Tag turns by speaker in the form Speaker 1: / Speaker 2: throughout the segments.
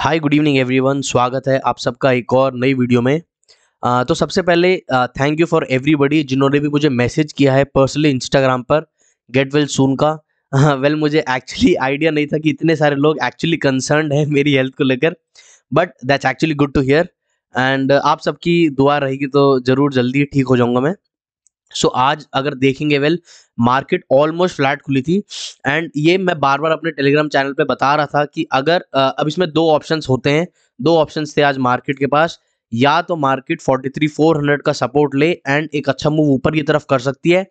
Speaker 1: hi good evening everyone स्वागत है आप सबका एक और नई वीडियो में आ, तो सबसे पहले थैंक यू फॉर एवरीबडी जिन्होंने भी मुझे मैसेज किया है पर्सनली इंस्टाग्राम पर गेट वेल सून का वेल well, मुझे एक्चुअली आइडिया नहीं था कि इतने सारे लोग एक्चुअली कंसर्न है मेरी हेल्थ को लेकर but that's actually good to hear and आप सबकी दुआ रहेगी तो ज़रूर जल्दी ठीक हो जाऊँगा मैं सो so, आज अगर देखेंगे वेल मार्केट ऑलमोस्ट फ्लैट खुली थी एंड ये मैं बार बार अपने टेलीग्राम चैनल पे बता रहा था कि अगर अब इसमें दो ऑप्शंस होते हैं दो ऑप्शंस थे आज मार्केट के पास या तो मार्केट 43,400 का सपोर्ट ले एंड एक अच्छा मूव ऊपर की तरफ कर सकती है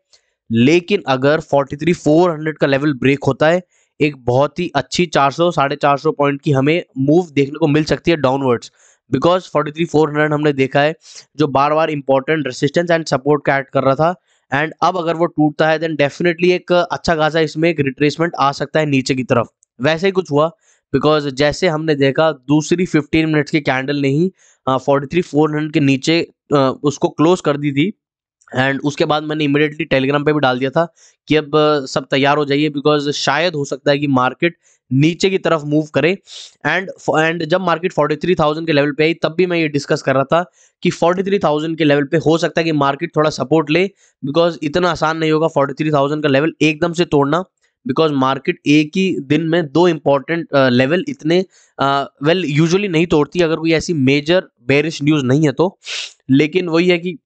Speaker 1: लेकिन अगर 43,400 का लेवल ब्रेक होता है एक बहुत ही अच्छी 400 सौ साढ़े पॉइंट की हमें मूव देखने को मिल सकती है downwards because forty three four hundred हमने देखा है जो बार बार इंपॉर्टेंट रेसिस्टेंस एंड सपोर्ट का ऐड कर रहा था एंड अब अगर वो टूटता है देन डेफिनेटली एक अच्छा खासा इसमें एक रिट्रेसमेंट आ सकता है नीचे की तरफ वैसे ही कुछ हुआ बिकॉज जैसे हमने देखा दूसरी 15 मिनट्स के कैंडल ने ही फोर्टी थ्री फोर हंड्रेड के नीचे आ, उसको क्लोज कर दी थी एंड उसके बाद मैंने इमिडिएटली टेलीग्राम पे भी डाल दिया था कि अब सब तैयार हो जाइए बिकॉज शायद हो सकता है कि मार्केट नीचे की तरफ मूव करे एंड एंड जब मार्केट 43,000 के लेवल पे आई तब भी मैं ये डिस्कस कर रहा था कि 43,000 के लेवल पे हो सकता है कि मार्केट थोड़ा सपोर्ट ले बिकॉज इतना आसान नहीं होगा 43,000 का लेवल एकदम से तोड़ना बिकॉज मार्केट एक ही दिन में दो इंपॉर्टेंट लेवल इतने वेल uh, यूजली well, नहीं तोड़ती अगर कोई ऐसी मेजर बेरिश न्यूज़ नहीं है तो लेकिन वही है कि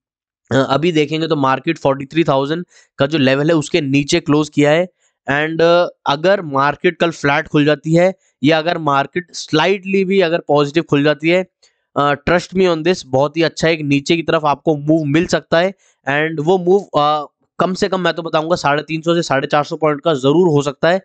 Speaker 1: अभी देखेंगे तो मार्केट 43,000 का जो लेवल है उसके नीचे क्लोज किया है एंड uh, अगर मार्केट कल फ्लैट खुल जाती है या अगर मार्केट स्लाइडली भी अगर पॉजिटिव खुल जाती है ट्रस्ट मी ऑन दिस बहुत ही अच्छा एक नीचे की तरफ आपको मूव मिल सकता है एंड वो मूव uh, कम से कम मैं तो बताऊंगा साढ़े तीन सौ से साढ़े चार सौ पॉइंट का जरूर हो सकता है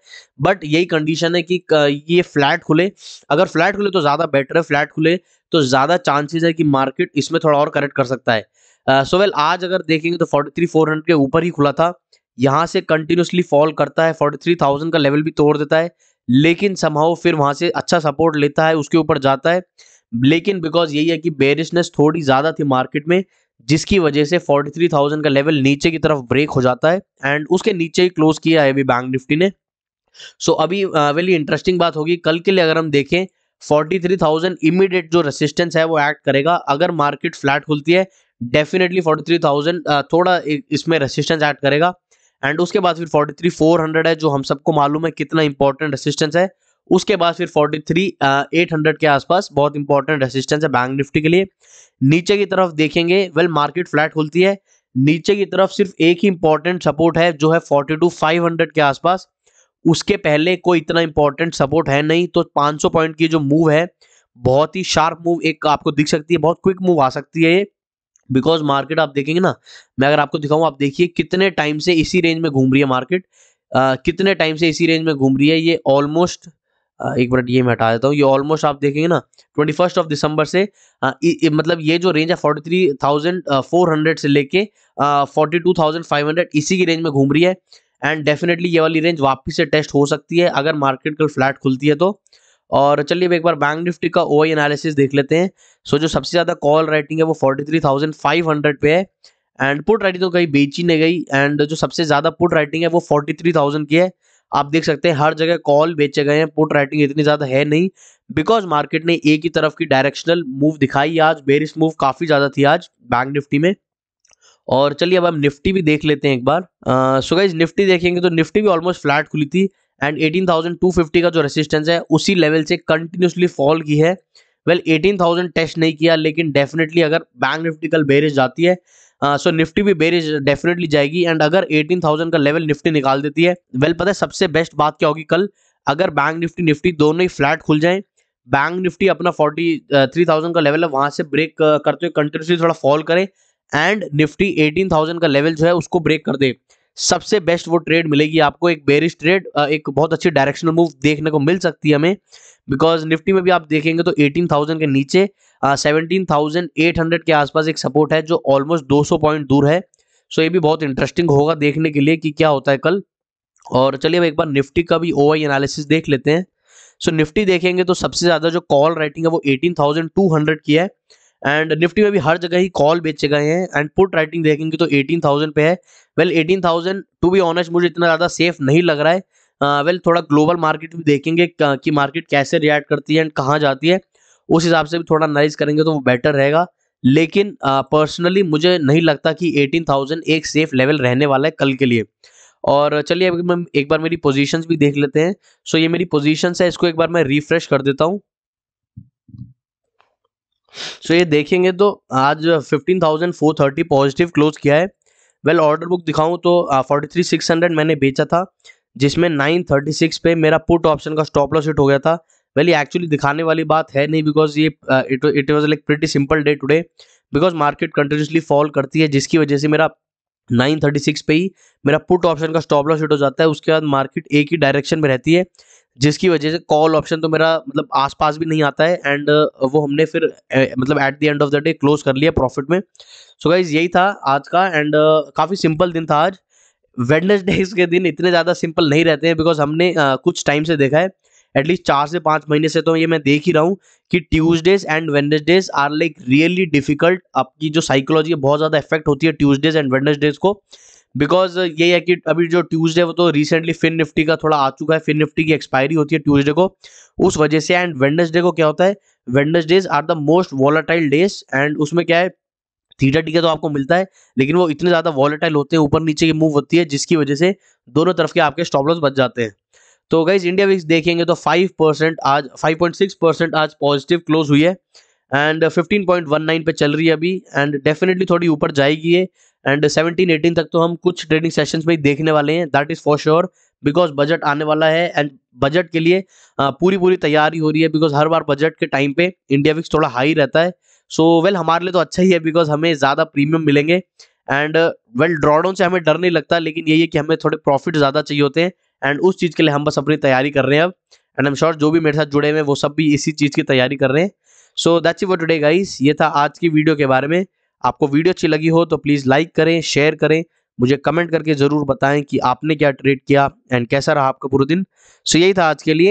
Speaker 1: बट यही कंडीशन है कि uh, ये फ्लैट खुले अगर फ्लैट खुले तो ज़्यादा बेटर है फ्लैट खुले तो ज़्यादा चांसेस है कि मार्केट इसमें थोड़ा और करेक्ट कर सकता है so uh, well so well, आज अगर देखेंगे तो फोर्टी थ्री फोर हंड्रेड के ऊपर ही खुला था यहाँ से कंटिन्यूसली फॉल करता है फोर्टी थ्री थाउजेंड का लेवल भी तोड़ देता है लेकिन समहाउ फिर वहाँ से अच्छा सपोर्ट लेता है उसके ऊपर जाता है लेकिन बिकॉज यही है कि बेरिशनेस थोड़ी ज़्यादा थी मार्केट में जिसकी वजह से 43,000 का लेवल नीचे की तरफ ब्रेक हो जाता है एंड उसके नीचे ही क्लोज किया है अभी बैंक निफ्टी ने सो so, अभी वेली इंटरेस्टिंग बात होगी कल के लिए अगर हम देखें 43,000 इमीडिएट जो रेसिस्टेंस है वो एक्ट करेगा अगर मार्केट फ्लैट खुलती है डेफिनेटली 43,000 थोड़ा इसमें रेसिस्टेंस एक्ट करेगा एंड उसके बाद फिर फोर्टी थ्री फोर हंड्रेड है जो हम सबको मालूम है कितना इंपॉर्टेंट रेसिस्टेंस है उसके बाद फिर फोर्टी थ्री एट हंड्रेड के आसपास बहुत इंपॉर्टेंट रेसिस्टेंस है बैंक निफ्टी के लिए नीचे की तरफ देखेंगे वेल मार्केट फ्लैट खुलती है नीचे की तरफ सिर्फ एक ही इंपॉर्टेंट सपोर्ट है जो है फोर्टी टू फाइव हंड्रेड के आसपास उसके पहले कोई इतना इंपॉर्टेंट सपोर्ट है नहीं तो पांच पॉइंट की जो मूव है बहुत ही शार्प मूव एक आपको दिख सकती है बहुत क्विक मूव आ सकती है ये बिकॉज मार्केट आप देखेंगे ना मैं अगर आपको दिखाऊं आप देखिए कितने टाइम से इसी रेंज में घूम रही है मार्केट कितने टाइम से इसी रेंज में घूम रही है ये ऑलमोस्ट एक मिनट ये मैं हटा देता हूँ ये ऑलमोस्ट आप देखेंगे ना ट्वेंटी फर्स्ट ऑफ दिसंबर से आ, इ, इ, मतलब ये जो रेंज है forty three thousand four hundred से लेके forty two thousand five hundred इसी की रेंज में घूम रही है एंड डेफिनेटली ये वाली रेंज वापस से टेस्ट हो सकती है अगर मार्केट कल फ्लैट खुलती है तो और चलिए अब एक बार बैंक निफ्टी का ओ एनालिसिस देख लेते हैं सो जो सबसे ज़्यादा कॉल राइटिंग है वो forty three thousand five hundred पे है एंड पुट राइटिंग तो कहीं बेची नहीं गई एंड जो सबसे ज़्यादा पुट राइटिंग है वो फोर्टी थ्री थाउजेंड की है आप देख सकते हैं हर जगह कॉल बेचे गए हैं पुट राइटिंग इतनी ज़्यादा है नहीं बिकॉज मार्केट ने एक ही तरफ की डायरेक्शनल मूव दिखाई आज बेरिस मूव काफ़ी ज़्यादा थी आज बैंक निफ्टी में और चलिए अब हम निफ्टी भी देख लेते हैं एक बार सो गाइज निफ्टी देखेंगे तो निफ्टी भी ऑलमोस्ट फ्लैट खुली थी एंड 18,250 का जो रेसिस्टेंस है उसी लेवल से कंटिन्यूसली फॉल की है वेल well, 18,000 टेस्ट नहीं किया लेकिन डेफिनेटली अगर बैंक निफ्टी कल बेरिज जाती है सो निफ्टी भी बेरिज डेफिनेटली जाएगी एंड अगर 18,000 का लेवल निफ्टी निकाल देती है वेल well, पता है सबसे बेस्ट बात क्या होगी कल अगर बैंक निफ्टी निफ्टी दोनों ही फ्लैट खुल जाए बैंक निफ्टी अपना फोर्टी थ्री थाउजेंड का लेवल है वहां से ब्रेक करते हुए कंटिन्यूसली थोड़ा फॉल करे एंड निफ्टी एटीन थाउजेंड का लेवल जो है उसको ब्रेक कर दे सबसे बेस्ट वो ट्रेड मिलेगी आपको एक बेरिश ट्रेड एक बहुत अच्छी डायरेक्शनल मूव देखने को मिल सकती है हमें बिकॉज निफ्टी में भी आप देखेंगे तो 18,000 के नीचे सेवनटीन थाउजेंड एट हंड्रेड के आसपास एक सपोर्ट है जो ऑलमोस्ट 200 पॉइंट दूर है सो ये भी बहुत इंटरेस्टिंग होगा देखने के लिए कि क्या होता है कल और चलिए एक बार निफ्टी का भी ओ एनालिसिस देख लेते हैं सो so, निफ्टी देखेंगे तो सबसे ज़्यादा जो कॉल राइटिंग है वो एटीन की है एंड निफ्टी में भी हर जगह ही कॉल बेचे गए हैं एंड पुट राइटिंग देखेंगे तो 18,000 पे है well well, 18,000 to be honest मुझे इतना ज़्यादा सेफ नहीं लग रहा है वेल uh, well, थोड़ा ग्लोबल मार्केट भी देखेंगे कि मार्केट कैसे रिएक्ट करती है एंड कहाँ जाती है उस हिसाब से भी थोड़ा नाइज करेंगे तो वो बेटर रहेगा लेकिन पर्सनली uh, मुझे नहीं लगता कि थाउजेंड एक सेफ लेवल रहने वाला है कल के लिए और चलिए अभी एक बार मेरी पोजीशंस भी देख लेते हैं सो so, ये मेरी पोजीशंस है इसको एक बार मैं रिफ्रेश कर देता हूँ सो ये देखेंगे तो आज fifteen thousand four thirty positive close किया है वेल ऑर्डर बुक दिखाऊं तो फोर्टी थ्री सिक्स हंड्रेड मैंने बेचा था जिसमें नाइन थर्टी सिक्स पे मेरा पुट ऑप्शन का स्टॉप लॉस हिट हो गया था वेल ये एक्चुअली दिखाने वाली बात है नहीं बिकॉज ये it was like pretty simple day today because market continuously fall करती है जिसकी वजह से मेरा नाइन थर्टी सिक्स पे ही मेरा पुट ऑप्शन का स्टॉप लॉस हिट हो जाता है उसके बाद मार्केट एक ही डायरेक्शन में रहती है जिसकी वजह से कॉल ऑप्शन तो मेरा मतलब आसपास भी नहीं आता है एंड वो हमने फिर मतलब at the end of the day close कर लिया प्रॉफिट में सो so गाइज यही था आज का एंड काफ़ी सिंपल दिन था आज वेडनेसडेज के दिन इतने ज़्यादा सिंपल नहीं रहते हैं बिकॉज हमने uh, कुछ टाइम से देखा है एटलीस्ट चार से पांच महीने से तो ये मैं देख ही रहा हूँ कि Tuesdays and Wednesdays are like really difficult आपकी जो साइकोलॉजी है बहुत ज़्यादा इफेक्ट होती है ट्यूजडेज एंड वेनजडेज को बिकॉज ये है कि अभी जो ट्यूजडे वो तो रिसेंटली फिन निफ्टी का थोड़ा आ चुका है फिन निफ्टी की एक्सपायरी होती है ट्यूजडे को उस वजह से एंड वेनजडे को क्या होता है Wednesdays are the most volatile days and उसमें क्या है थीटा टीका तो आपको मिलता है लेकिन वो इतने ज़्यादा वॉलेटाइल होते हैं ऊपर नीचे की मूव होती है जिसकी वजह से दोनों तरफ के आपके स्टॉप लॉस बच जाते हैं तो गाइज इंडिया विक्स देखेंगे तो 5 परसेंट आज 5.6 परसेंट आज पॉजिटिव क्लोज हुई है एंड 15.19 पे चल रही है अभी एंड डेफिनेटली थोड़ी ऊपर जाएगी ये एंड 17 18 तक तो हम कुछ ट्रेडिंग सेशंस में ही देखने वाले हैं that is for sure because budget आने वाला है एंड बजट के लिए पूरी पूरी तैयारी हो रही है बिकॉज हर बार बजट के टाइम पे इंडिया विक्स थोड़ा हाई रहता है सो so, वेल well, हमारे लिए तो अच्छा ही है बिकॉज हमें ज़्यादा प्रीमियम मिलेंगे एंड वेल ड्रॉडाउन से हमें डर नहीं लगता लेकिन यही है कि हमें थोड़े प्रॉफिट ज़्यादा चाहिए होते हैं एंड उस चीज़ के लिए हम बस अपनी तैयारी कर रहे हैं अब एंड एम श्योर जो भी मेरे साथ जुड़े हुए वो सब भी इसी चीज़ की तैयारी कर रहे हैं so that's for today guys ये था आज की वीडियो के बारे में आपको वीडियो अच्छी लगी हो तो प्लीज़ लाइक करें शेयर करें मुझे कमेंट करके ज़रूर बताएं कि आपने क्या ट्रेड किया एंड कैसा रहा आपका पूरा दिन सो so, यही था आज के लिए